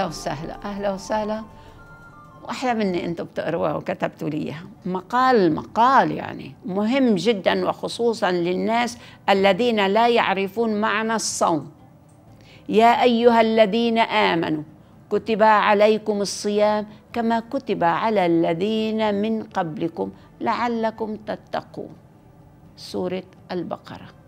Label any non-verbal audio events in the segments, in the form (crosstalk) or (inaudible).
اهلا وسهلا اهلا وسهلا واحلى مني انتم بتقروها وكتبتوا لي اياها مقال مقال يعني مهم جدا وخصوصا للناس الذين لا يعرفون معنى الصوم يا ايها الذين امنوا كتب عليكم الصيام كما كتب على الذين من قبلكم لعلكم تتقون سوره البقره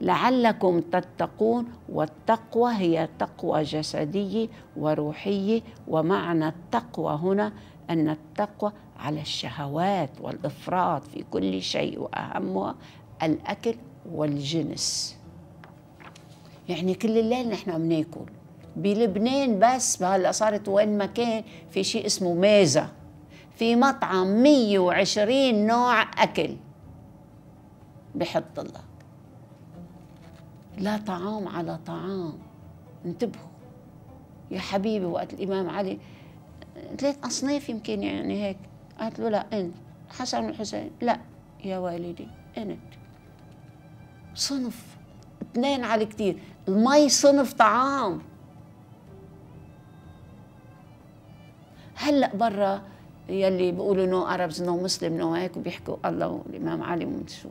لعلكم تتقون والتقوى هي تقوى جسديه وروحيه ومعنى التقوى هنا ان التقوى على الشهوات والافراط في كل شيء واهمها الاكل والجنس يعني كل الليل نحن عم ناكل بلبنان بس هلا صارت وين ما كان في شيء اسمه ميزه في مطعم 120 نوع اكل بحط الله لا طعام على طعام انتبهوا يا حبيبي وقت الإمام علي ثلاث أصناف يمكن يعني هيك قالت له لا أنت حسن والحسين لا يا والدي أنت صنف اثنين على كثير المي صنف طعام هلا برا يلي بيقولوا نو اربز نو مسلم نو هيك وبيحكوا الله والامام علي ومدري شو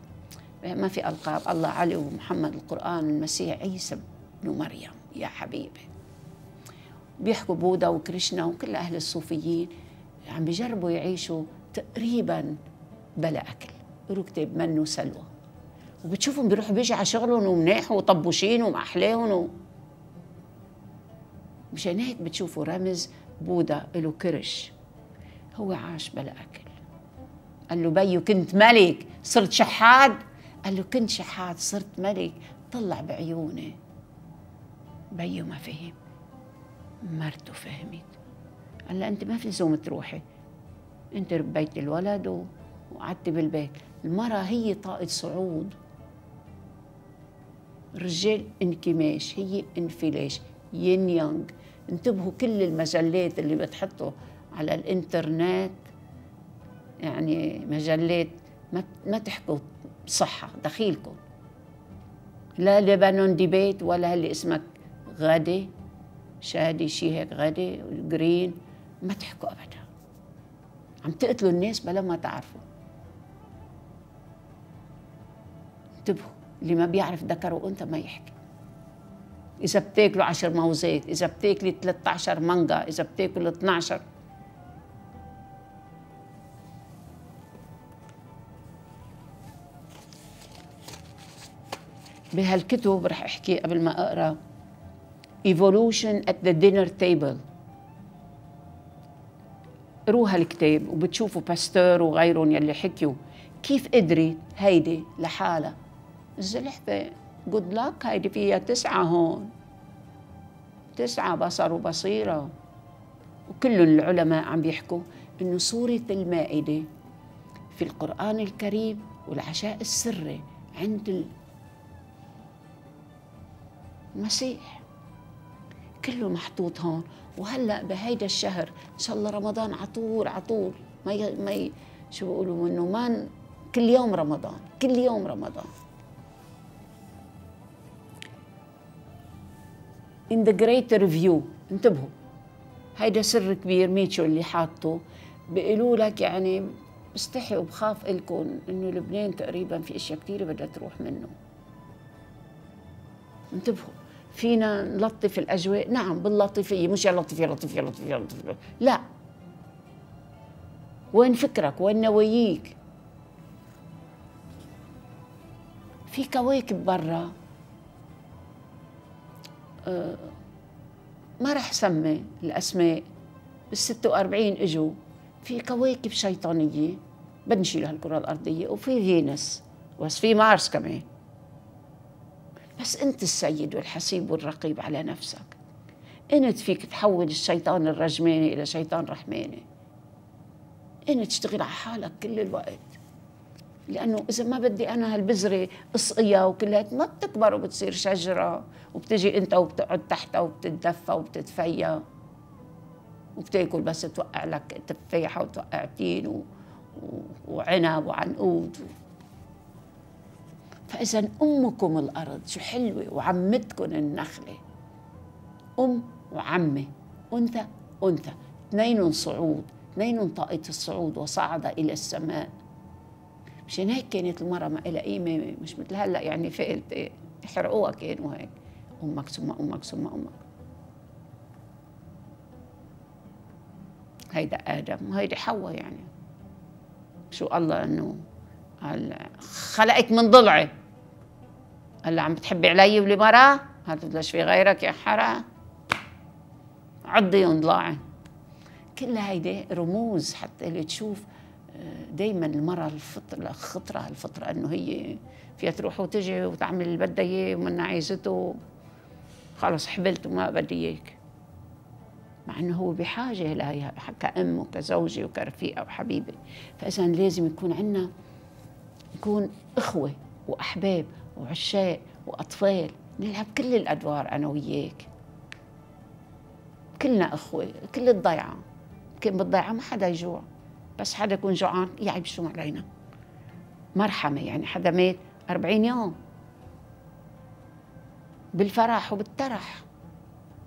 ما في ألقاب الله علي ومحمد القرآن المسيح عيسى بن مريم يا حبيبي بيحكوا بودا وكريشنا وكل أهل الصوفيين عم بيجربوا يعيشوا تقريبا بلا أكل ركتب منه وسلوى وبتشوفهم بيروحوا بيجي على شغلهم ومناح وطبوشين ومأحلاهم و... مشان هيك بتشوفوا رمز بودا له كرش هو عاش بلا أكل قال له بيو كنت ملك صرت شحاد قال له كنت شحات صرت ملك طلع بعيونه بيو ما فهم مرته فهمت قال لها انت ما في لزوم تروحي انت ربيت الولد وقعدتي بالبيت المراه هي طاقة صعود الرجال انكماش هي انفلاش ين يانغ انتبهوا كل المجلات اللي بتحطوا على الانترنت يعني مجلات ما ما تحكوا صحة دخيلكم لا لبنان بيت ولا اللي اسمك غادي شادي شي هيك غادي جرين ما تحكوا أبدا عم تقتلوا الناس بلا ما تعرفوا انتبهوا اللي ما بيعرف ذكر وانثى ما يحكي إذا بتاكلوا عشر موزات إذا بتاكلي 13 مانجا إذا بتاكلوا 12 بهالكتب رح احكي قبل ما اقرا Evolution at the Dinner Table روح هالكتاب وبتشوفوا باستور وغيرهم يلي حكيوا كيف قدرت هيدي لحالها الزلحفة جود لك هيدي فيها تسعة هون تسعة بصر وبصيرة وكل العلماء عم بيحكوا إنه سورة المائدة في القرآن الكريم والعشاء السري عند مسيح كله محطوط هون وهلا بهيدا الشهر ان شاء الله رمضان عطول عطول ما ي... ما ي... شو بيقولوا انه ما كل يوم رمضان كل يوم رمضان in the greater view انتبهوا هيدا سر كبير ميتشو اللي حاطه بيقولوا لك يعني بستحي وبخاف لكم انه لبنان تقريبا في اشياء كثيره بدها تروح منه انتبهوا فينا نلطف الأجواء نعم باللطيفية مش يا لطيف يا لطيف يا لطيف يا لطيف لا وين فكرك وين نواييك في كواكب برا آه، ما رح سمي الأسماء بال 46 إجوا في كواكب شيطانية بدنا نشيل هالكرة الأرضية وفي فينس بس في مارس كمان بس أنت السيد والحسيب والرقيب على نفسك أنت فيك تحول الشيطان الرجماني إلى شيطان رحماني أنت تشتغل على حالك كل الوقت لأنه إذا ما بدي أنا هالبذرة أسقيها وكلها ما بتكبر وبتصير شجرة وبتجي أنت وبتقعد تحتها وبتتدفى وبتتفيا وبتاكل بس توقع لك تفاحة وتوقع تين و... و... وعنب وعنقود فإذا أمكم الأرض شو حلوة وعمتكم النخلة أم وعمة أنثى أنثى اثنين صعود اثنين طاقة الصعود وصعد إلى السماء مشان هيك كانت المرأة ما لها قيمة مش مثل هلا يعني فقلت احرقوها كانوا هيك أمك ثم أمك ثم أمك هيدا آدم وهيدي حواء يعني شو الله إنه قال خلقك من ضلعه هلا عم بتحبي علي ولمرا؟ هل في غيرك يا حرا عضي ضلاعي كل هيدي رموز حتى اللي تشوف آه، دايما المرأة الفطرة الخطرة الفطرة انه هي فيها تروح وتجي وتعمل اللي بدها اياه ومن عايزته خلص حبلت وما بدي اياك مع انه هو بحاجه لها كأم وكزوجه وكرفيقه وحبيبه فاذا لازم يكون عندنا نكون اخوه واحباب وعشاق واطفال نلعب كل الادوار انا وياك كلنا اخوه كل الضيعه كان بالضيعه ما حدا يجوع بس حدا يكون جوعان يعيب شو علينا مرحمه يعني حدا مات 40 يوم بالفرح وبالترح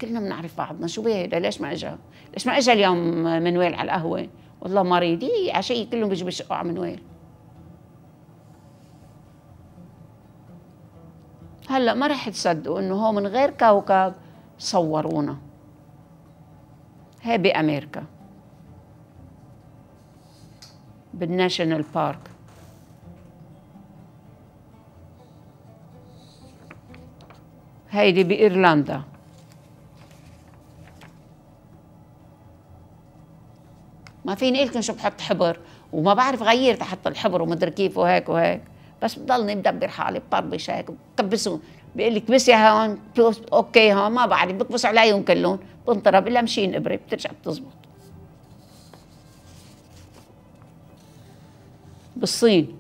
كلنا بنعرف بعضنا شو بيه ليش ما اجى ليش ما اجى اليوم منوال على القهوه والله مريض عشية كلهم بيجوا بيشقوا على منوال هلا ما رح تصدقوا انه هو من غير كوكب صورونا هي بامريكا بالناشونال بارك هيدي بايرلندا ما فيني قلكم شو بحط حبر وما بعرف غير تحت الحبر ومدري كيف وهيك وهيك بس بضلني مدبر حالي بطربش هيك بكبسهم بيقول لي كبسي هون اوكي هون ما بعرف بكبس عليهم كلهم بنطرب الا مشين ابره بترجع بتزبط بالصين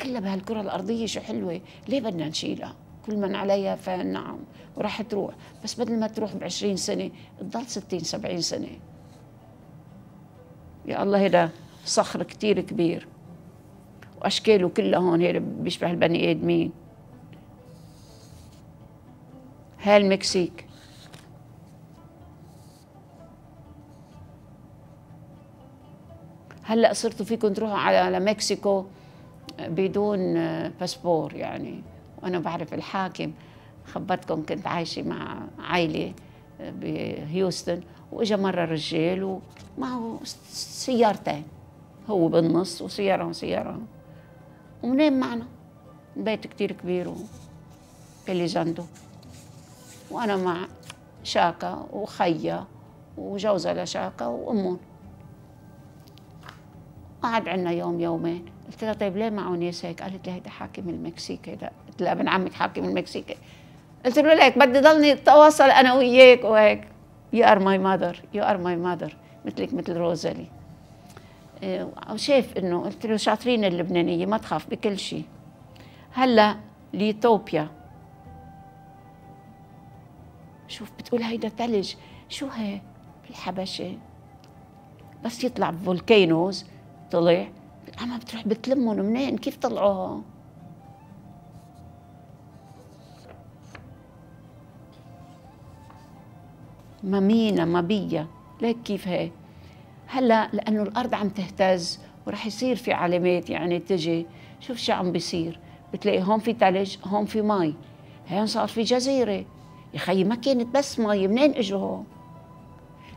كلها بهالكره الارضيه شو حلوه ليه بدنا نشيلها كل من عليها فنعم وراح تروح بس بدل ما تروح ب 20 سنه تضل 60 70 سنه يا الله هدا صخر كتير كبير واشكاله كلها هون هي بيشبه البني ادمين هالمكسيك هلا صرتوا فيكم تروحوا على مكسيكو بدون باسبور يعني وانا بعرف الحاكم خبرتكم كنت عايشه مع عائله بهيوستن واجا مره رجال ومعه سيارتين هو بالنص وسيارة وسيارة ومنين معنا بيت كتير كبير اللي جندو وأنا مع شاكة وخية وجوزة لشاكة وأمون قعد عنا يوم يومين قلت لها طيب ليه معه ناس هيك؟ قالت لي هيدا حاكم المكسيك هيدا قلت لها ابن عمك حاكم المكسيك قلت له ليك بدي ضلني اتواصل انا وياك وهيك يو ار ماي ماذر يو ار ماي ماذر مثلك مثل روزالي آه، وشاف انه قلت له شاطرين اللبنانيه ما تخاف بكل شيء هلا ليتوبيا شوف بتقول هيدا ثلج شو هي بالحبشه بس يطلع فولكينوز طلع اما بتروح بتلمهم منين كيف طلعوا مامينا مابيا ما بيا ليك كيف هيك هلا لانه الارض عم تهتز وراح يصير في علامات يعني تجي شوف شو عم بيصير بتلاقي هون في ثلج هون في مي هون صار في جزيره يا خيي ما كانت بس مي منين اجوا هون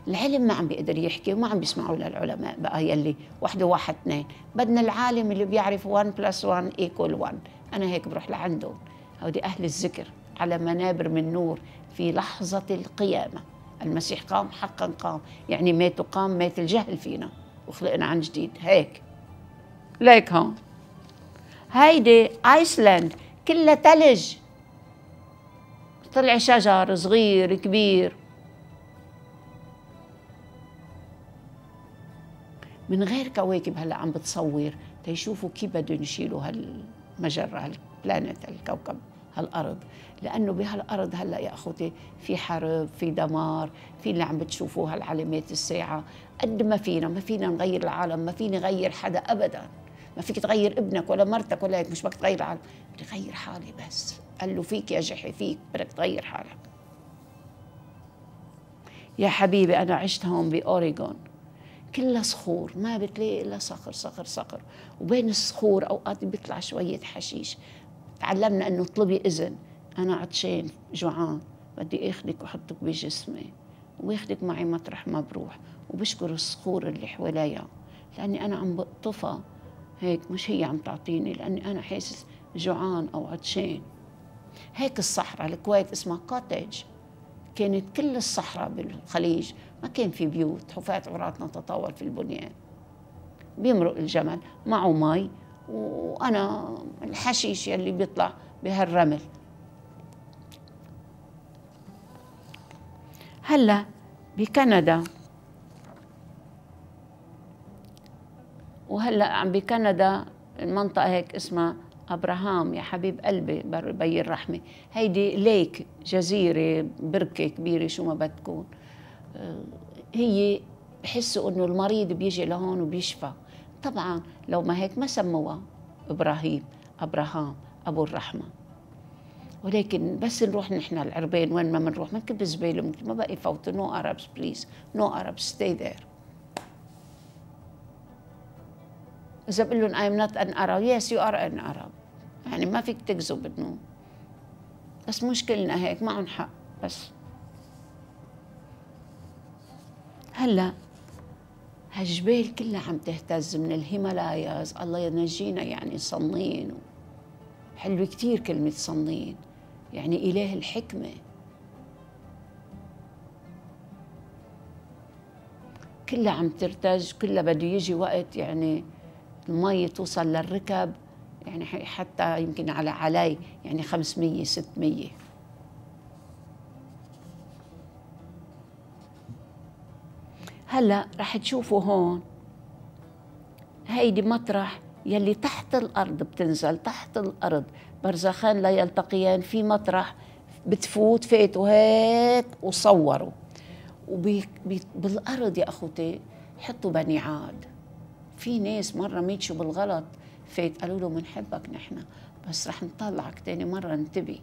العلم ما عم بيقدر يحكي وما عم بيسمعوا للعلماء بقى يلي وحده واحد اثنين بدنا العالم اللي بيعرف 1 بلس 1 ايكول 1 انا هيك بروح لعندهم هودي اهل الذكر على منابر من نور في لحظه القيامه المسيح قام حقا قام يعني مات وقام مات الجهل فينا وخلقنا عن جديد هيك ليك هون هيدي ايسلاند كلها ثلج طلع شجر صغير كبير من غير كواكب هلا عم بتصور تيشوفوا كيف بدهم يشيلوا هالمجره هالبلانيت هالكوكب هالارض لانه بهالارض هلا يا اخوتي في حرب في دمار في اللي عم بتشوفوها العلامات الساعه قد ما فينا ما فينا نغير العالم ما فيني غير حدا ابدا ما فيك تغير ابنك ولا مرتك ولا هيك مش بدك تغير العالم بدي غير حالي بس قال له فيك يا جحي فيك بدك تغير حالك يا حبيبي انا عشت هون باوريغون كلها صخور ما بتلاقي الا صخر صخر صخر وبين الصخور اوقات بيطلع شويه حشيش تعلمنا انه اطلبي اذن انا عطشان جوعان بدي اخذك واحطك بجسمي واخذك معي مطرح ما بروح وبشكر الصخور اللي حواليا لاني انا عم بقطفها هيك مش هي عم تعطيني لاني انا حاسس جوعان او عطشان هيك الصحراء الكويت اسمها كوتج كانت كل الصحراء بالخليج ما كان في بيوت حفاة عراتنا تطاول في البنيان بيمرق الجمل معه مي وانا الحشيش يلي بيطلع بهالرمل هلا بكندا وهلا عم بكندا المنطقه هيك اسمها ابراهام يا حبيب قلبي بي الرحمه هيدي ليك جزيره بركه كبيره شو ما بتكون آه، هي بحسوا انه المريض بيجي لهون وبيشفى طبعا لو ما هيك ما سموها إبراهيم أبراهام أبو الرحمة ولكن بس نروح نحن العربين وين ما بنروح بنكب كب ما بقى يفوتوا نو أربس بليز نو أربس ستي ذير إذا بقول لهم I'm not an Arab yes you are an Arab يعني ما فيك تكذب إنه بس مشكلنا هيك معهم حق بس هلا هالجبال كلها عم تهتز من الهيمالاياز الله ينجينا يعني صنين حلوة كتير كلمة صنين يعني إله الحكمة كلها عم ترتج كلها بده يجي وقت يعني المي توصل للركب يعني حتى يمكن على علي يعني 500 600 هلا رح تشوفوا هون هيدي مطرح يلي تحت الارض بتنزل تحت الارض برزخان لا يلتقيان في مطرح بتفوت فاتوا هيك وصوروا وبالارض يا اخوتي حطوا بني عاد في ناس مره ميتشوا بالغلط فات قالوا له بنحبك نحن بس رح نطلعك تاني مره انتبه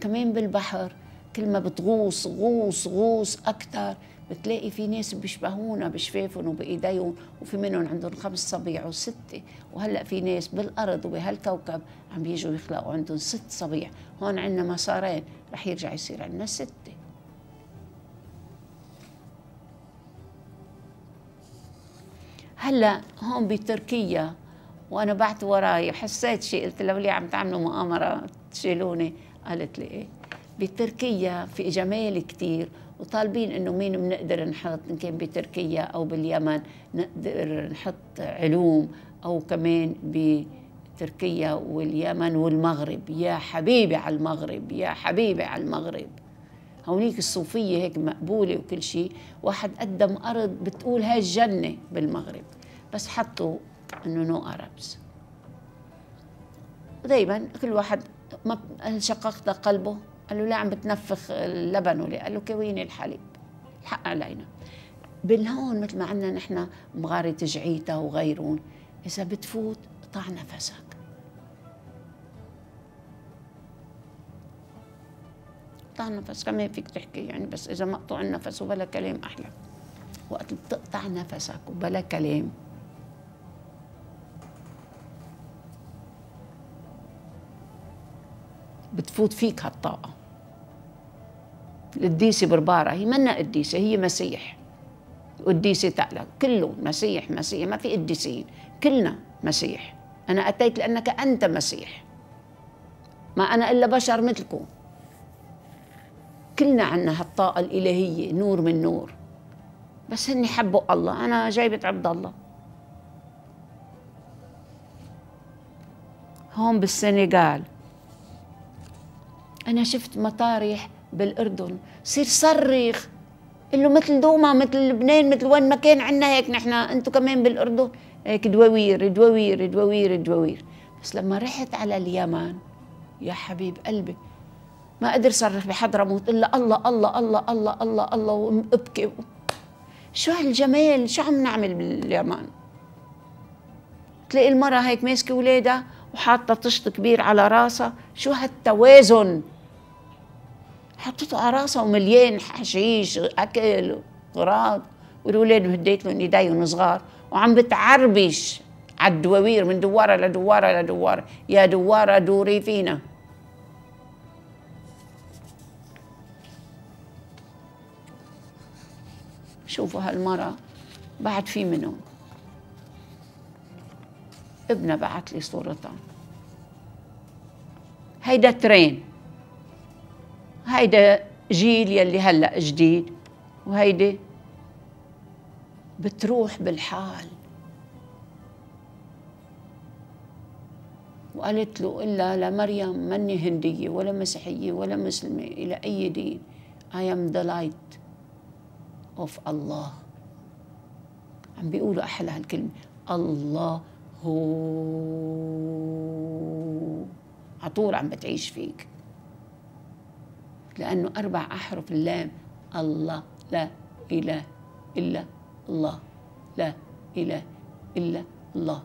كمان بالبحر كل ما بتغوص غوص غوص اكثر بتلاقي في ناس بيشبهونا بشفافهم وبايديهم وفي منهم عندهم خمس صبيع وسته وهلا في ناس بالارض وبهالكوكب عم بيجوا يخلقوا عندهم ست صبيع هون عندنا مسارين رح يرجع يصير عندنا سته هلا هون بتركيا وانا بعت وراي وحسيت شيء قلت لها ليه عم تعملوا مؤامره تشيلوني قالت لي ايه بتركيا في جمال كثير وطالبين انه مين بنقدر نحط ان كان بتركيا او باليمن نقدر نحط علوم او كمان بتركيا واليمن والمغرب يا حبيبي على المغرب يا حبيبي على المغرب هونيك الصوفيه هيك مقبوله وكل شيء واحد قدم ارض بتقول هاي الجنه بالمغرب بس حطوا انه نو اربس ودائما كل واحد ما انشققت قلبه قال له لا عم بتنفخ اللبن ولا قال له كويني الحليب الحق علينا بالهون مثل ما عندنا نحن مغارة جعيتا وغيرون إذا بتفوت قطع نفسك قطع نفس كمان فيك تحكي يعني بس إذا مقطوع النفس وبلا كلام أحلى وقت بتقطع نفسك وبلا كلام بتفوت فيك هالطاقة القديسة بربارة هي منا قديسة هي مسيح قديسة تعلى كله مسيح مسيح ما في قديسين كلنا مسيح أنا أتيت لأنك أنت مسيح ما أنا إلا بشر مثلكم كلنا عنا هالطاقة الإلهية نور من نور بس هني حبوا الله أنا جايبة عبد الله هون بالسنغال أنا شفت مطارح بالاردن صير صرخ قال له مثل دوما مثل لبنان مثل وين ما كان عندنا هيك نحن انتم كمان بالاردن هيك دواوير دواوير دواوير دواوير بس لما رحت على اليمن يا حبيب قلبي ما قدر صرخ بحضرموت الا الله الله الله الله الله الله وابكي شو هالجمال شو عم نعمل باليمن تلاقي المرأة هيك ماسكة ولادها وحاطة طشت كبير على راسها شو هالتوازن حطيته على راسه ومليان حشيش اكل وغراض والولاد هديت من ايديهم صغار وعم بتعربش على الدواوير من دواره لدواره لدواره يا دواره دوري فينا شوفوا هالمرة بعد في منهم ابنها بعت لي صورتها هيدا ترين هيدا جيل يلي هلا جديد وهيدي بتروح بالحال وقالت له إلا لمريم مني هندية ولا مسيحية ولا مسلمة إلى أي دين I am the light of الله عم بيقولوا أحلى هالكلمة الله هو على طول عم بتعيش فيك لأنه أربع أحرف اللام الله لا إله إلا الله لا إله إلا الله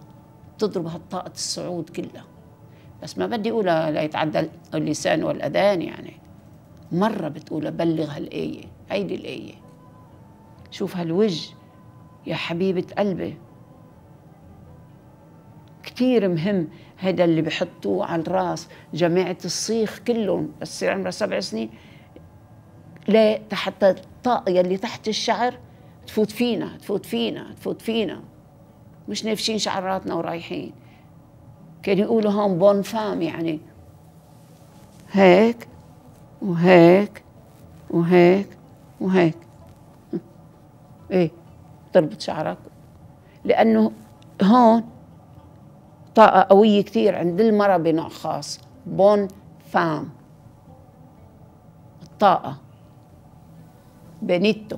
تضرب هالطاقة الصعود كلها بس ما بدي أقولها لا يتعدى اللسان والأذان يعني مرة بتقولها بلغ هالآية هيدي الآية شوف هالوجه يا حبيبة قلبي كثير مهم هذا اللي بحطوه على الراس جماعة الصيخ كلهم بس عمرها سبع سنين لا تحت الطاقة اللي تحت الشعر تفوت فينا تفوت فينا تفوت فينا مش نافشين شعراتنا ورايحين كانوا يقولوا هون بون فام يعني هيك وهيك وهيك وهيك (laughs) ايه تربط شعرك لانه هون طاقة قوية كثير عند المرأة بنوع خاص بون فام الطاقة بنيتو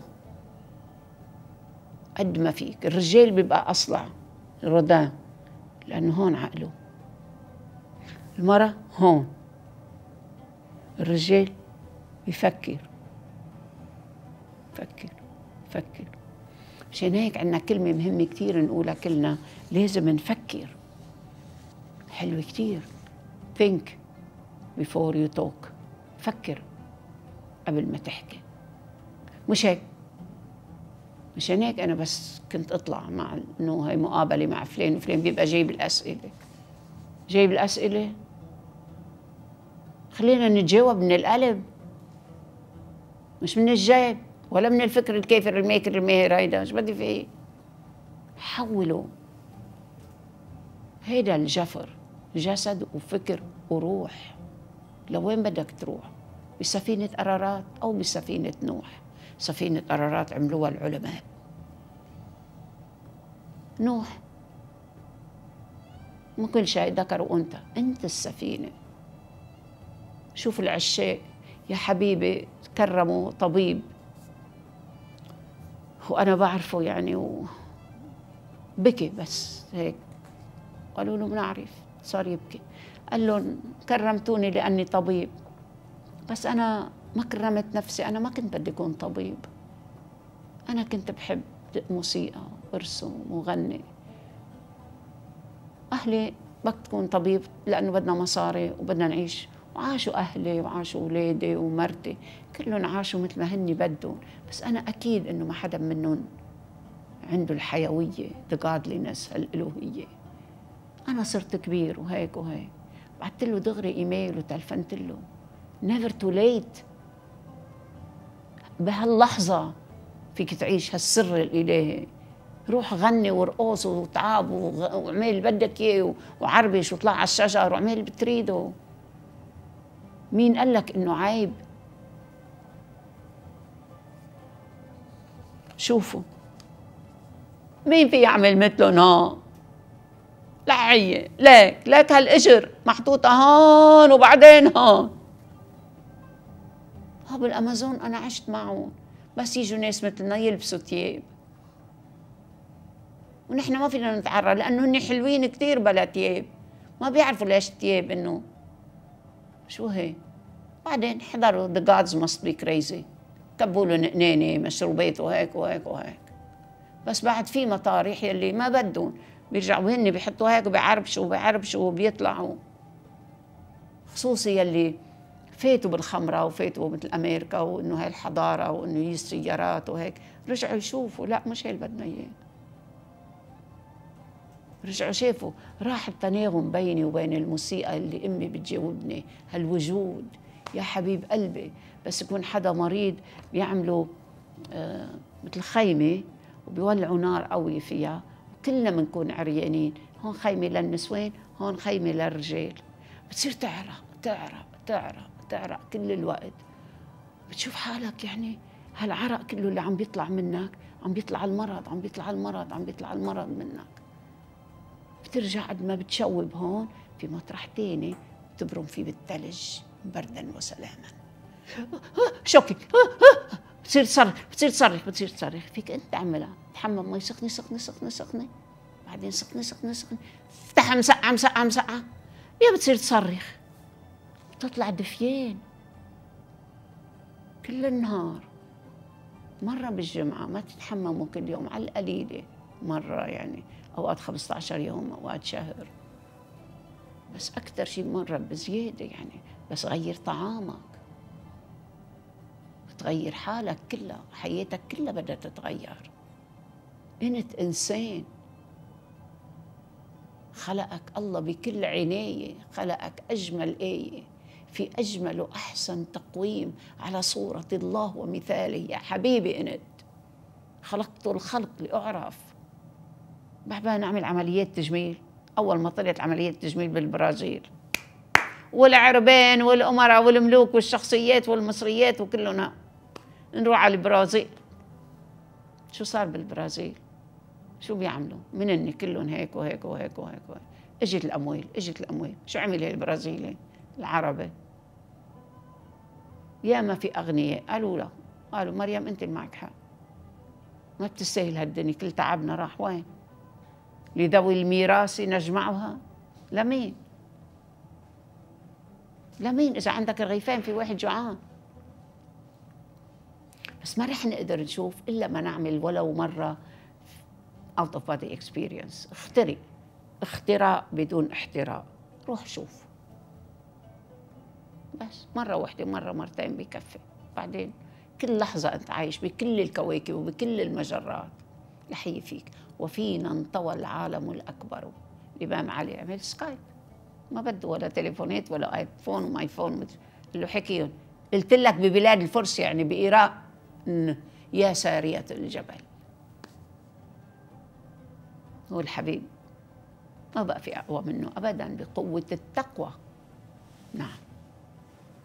قد ما فيك الرجال بيبقى أصلع رودان لأنه هون عقله المرأة هون الرجال يفكر فكر فكر مشان هيك عندنا كلمة مهمة كثير نقولها كلنا لازم نفكر حلو كتير think before you talk فكر قبل ما تحكي مش هيك مشان هيك انا بس كنت اطلع مع انه هي مقابله مع فلان وفلان بيبقى جايب الاسئله جايب الاسئله خلينا نتجاوب من القلب مش من الجيب ولا من الفكر الكافر الماكر الماهر هيدا مش بدي فيه حولوا هيدا الجفر جسد وفكر وروح لوين بدك تروح بسفينة قرارات أو بسفينة نوح سفينة قرارات عملوها العلماء نوح مو كل شيء ذكر وأنت أنت السفينة شوف العشاء يا حبيبي كرموا طبيب وأنا بعرفه يعني و... بكي بس هيك قالوا له بنعرف صار يبكي قال لهم كرمتوني لاني طبيب بس انا ما كرمت نفسي انا ما كنت بدي اكون طبيب انا كنت بحب موسيقى وارسم وغني اهلي بدك تكون طبيب لانه بدنا مصاري وبدنا نعيش وعاشوا اهلي وعاشوا اولادي ومرتي كلهم عاشوا مثل ما هن بدهم بس انا اكيد انه ما حدا منهم عنده الحيويه the godliness الالوهيه انا صرت كبير وهيك وهيك بعثت له دغري ايميل وتلفنت له نيفر تو ليت بهاللحظه فيك تعيش هالسر الالهي روح غني ورقص وتعب واعمل اللي بدك اياه وعربش وطلع على الشجر واعمل اللي بتريده مين قال لك انه عيب شوفوا مين في يعمل مثله ها لا عيي ليك ليك هالاجر محطوطة هون وبعدين هون ها بالامازون انا عشت معهم بس يجوا ناس مثلنا يلبسوا ثياب ونحن ما فينا نتعرى لانه هن حلوين كثير بلا ثياب ما بيعرفوا ليش الثياب انه شو هي بعدين حضروا ذا جادز ماست بي كريزي كبوا له نقنانه مشروبات وهيك وهيك وهيك بس بعد في مطارح يلي ما بدهم بيرجعوا هن بيحطوا هيك وبعربشوا وبعربشوا وبيطلعوا خصوصي يلي فاتوا بالخمرة وفاتوا مثل أمريكا وإنه هاي الحضارة وإنه هي السيارات وهيك رجعوا يشوفوا لا مش هي اللي بدنا إياه رجعوا شافوا راح التناغم بيني وبين الموسيقى اللي أمي بتجاوبني هالوجود يا حبيب قلبي بس يكون حدا مريض بيعملوا آه مثل خيمة وبيولعوا نار قوية فيها كلنا بنكون عريانين هون خيمة للنسوان هون خيمة للرجال بتصير تعرق تعرق تعرق تعرق كل الوقت بتشوف حالك يعني هالعرق كله اللي عم بيطلع منك عم بيطلع المرض عم بيطلع المرض عم بيطلع المرض منك بترجع قد ما بتشوب هون في مطرح تاني بتبرم فيه بالثلج بردا وسلاما (laughs) شوكي (laughs) بتصير تصرخ بتصير تصرخ بتصير تصرخ فيك انت تعملها تحمم مي سخنه سخنه سخنه سخنه بعدين سخنه سخنه سخنه افتح مسقعه مسقعه مسقعه يا بتصير تصرخ بتطلع دفيان كل النهار مرة بالجمعة ما تتحمموا كل يوم على القليلة مرة يعني أوقات 15 يوم أوقات شهر بس أكثر شيء مرة بزيادة يعني بس غير طعامك تغير حالك كلها حياتك كلها بدها تتغير انت انسان خلقك الله بكل عناية خلقك أجمل آية في أجمل وأحسن تقويم على صورة الله ومثاله يا حبيبي أنت خلقت الخلق لأعرف بحبها نعمل عمليات تجميل أول ما طلعت عمليات تجميل بالبرازيل والعربان والأمراء والملوك والشخصيات والمصريات وكلنا نروح على البرازيل شو صار بالبرازيل شو بيعملوا منن كلهم هيك وهيك وهيك وهيك, وهيك. اجت الاموال اجت الاموال شو عمل هي البرازيلي العربي يا ما في اغنياء قالوا لا قالوا مريم انت اللي معك حق ما بتستاهل هالدنيا كل تعبنا راح وين لذوي الميراث نجمعها لمين لمين اذا عندك رغيفين في واحد جوعان بس ما رح نقدر نشوف الا ما نعمل ولو مره اوت اوف بادي اكسبيرينس اختري اختراء بدون احتراء روح شوف بس مره واحده مره مرتين بكفي بعدين كل لحظه انت عايش بكل الكواكب وبكل المجرات لحي فيك وفينا انطوى العالم الاكبر الامام علي عمل سكايب ما بده ولا تليفونات ولا ايفون وماي فون قال له حكيهم قلت لك ببلاد الفرس يعني بايراق يا سارية الجبل والحبيب ما بقى في أقوى منه أبدا بقوة التقوى نعم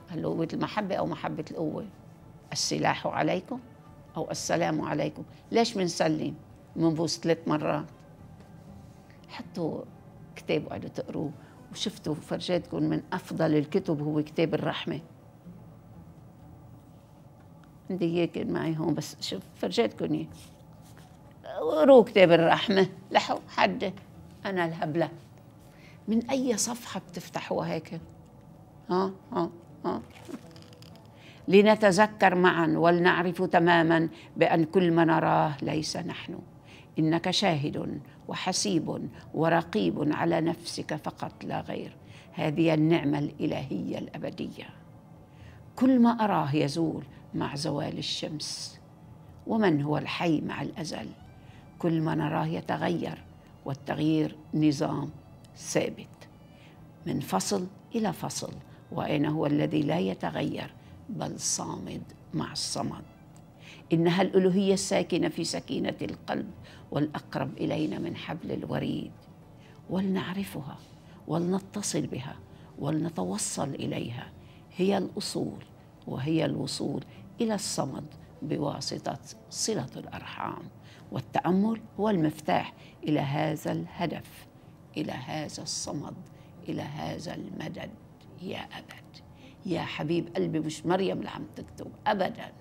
هل قوة المحبة أو محبة القوة السلاح عليكم أو السلام عليكم ليش منسلم منبوس ثلاث مرات حطوا كتاب وقعدوا تقروه وشفتوا فرجاتكم من أفضل الكتب هو كتاب الرحمة عندي كان معي هون بس شوف فرجيت اياه وروكتي بالرحمة لحو حد أنا الهبلة من أي صفحة بتفتحوها هيك ها ها ها لنتذكر معا ولنعرف تماما بأن كل ما نراه ليس نحن إنك شاهد وحسيب ورقيب على نفسك فقط لا غير هذه النعمة الإلهية الأبدية كل ما أراه يزول مع زوال الشمس ومن هو الحي مع الازل كل ما نراه يتغير والتغيير نظام ثابت من فصل الى فصل واين هو الذي لا يتغير بل صامد مع الصمد انها الالوهيه الساكنه في سكينه القلب والاقرب الينا من حبل الوريد ولنعرفها ولنتصل بها ولنتوصل اليها هي الاصول وهي الوصول إلى الصمد بواسطة صلة الأرحام والتأمل هو المفتاح إلى هذا الهدف إلى هذا الصمد إلى هذا المدد يا أبد يا حبيب قلبي مش مريم اللي عم تكتب أبدا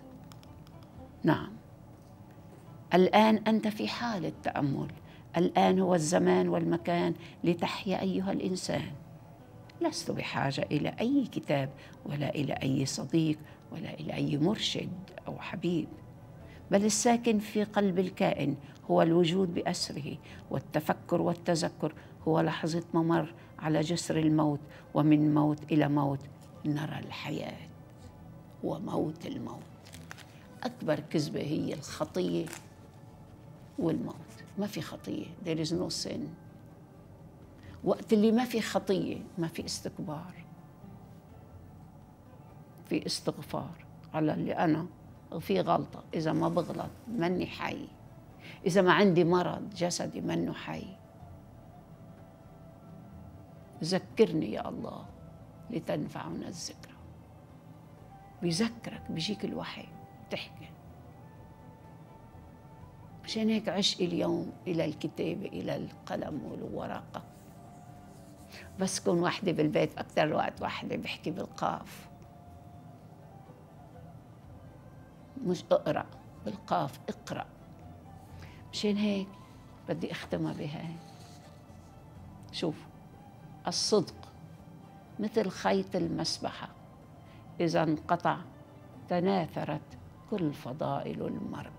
نعم الآن أنت في حال التأمل الآن هو الزمان والمكان لتحيا أيها الإنسان لست بحاجه الى اي كتاب ولا الى اي صديق ولا الى اي مرشد او حبيب بل الساكن في قلب الكائن هو الوجود باسره والتفكر والتذكر هو لحظه ممر على جسر الموت ومن موت الى موت نرى الحياه وموت الموت اكبر كذبه هي الخطيه والموت ما في خطيه there is no sin وقت اللي ما في خطية ما في استكبار في استغفار على اللي أنا في غلطة إذا ما بغلط مني حي إذا ما عندي مرض جسدي منه حي ذكرني يا الله لتنفعنا الذكرى بذكرك بيجيك الوحي بتحكي مشان هيك عشقي اليوم إلى الكتابة إلى القلم والورقة بس كون وحدة بالبيت أكثر الوقت وحدة بحكي بالقاف مش اقرأ بالقاف اقرأ مشان هيك بدي أختمها بهاي شوف الصدق مثل خيط المسبحة إذا انقطع تناثرت كل فضائل المرء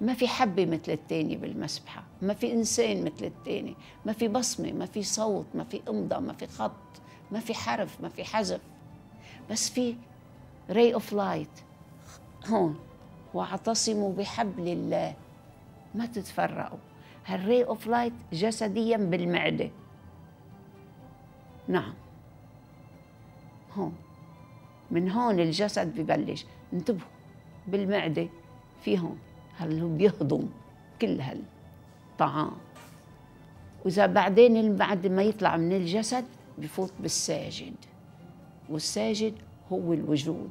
ما في حبة مثل التاني بالمسبحة ما في إنسان مثل التاني ما في بصمة ما في صوت ما في إمضة ما في خط ما في حرف ما في حذف بس في ري اوف لايت هون واعتصموا بحبل الله ما تتفرقوا هالري اوف لايت جسديا بالمعده نعم هون من هون الجسد ببلش انتبهوا بالمعده في هون اللي بيهضم كل هالطعام وإذا بعدين بعد ما يطلع من الجسد بفوت بالساجد والساجد هو الوجود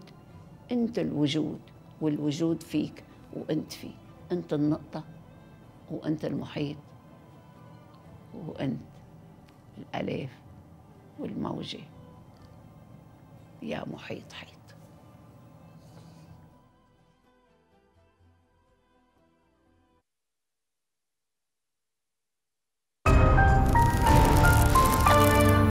أنت الوجود والوجود فيك وأنت فيه أنت النقطة وأنت المحيط وأنت الألف والموجة يا محيط حيط